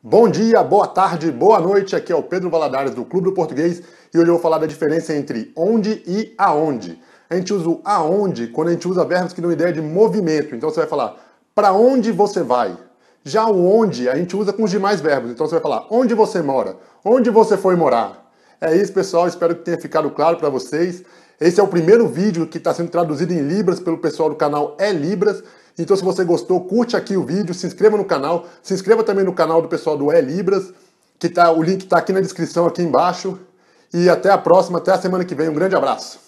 Bom dia, boa tarde, boa noite. Aqui é o Pedro Valadares do Clube do Português e hoje eu vou falar da diferença entre onde e aonde. A gente usa o aonde quando a gente usa verbos que dão ideia de movimento. Então você vai falar para onde você vai. Já o onde a gente usa com os demais verbos. Então você vai falar onde você mora, onde você foi morar. É isso, pessoal. Espero que tenha ficado claro para vocês. Esse é o primeiro vídeo que está sendo traduzido em Libras pelo pessoal do canal É Libras. Então, se você gostou, curte aqui o vídeo, se inscreva no canal, se inscreva também no canal do pessoal do E Libras, que tá, o link está aqui na descrição, aqui embaixo. E até a próxima, até a semana que vem. Um grande abraço.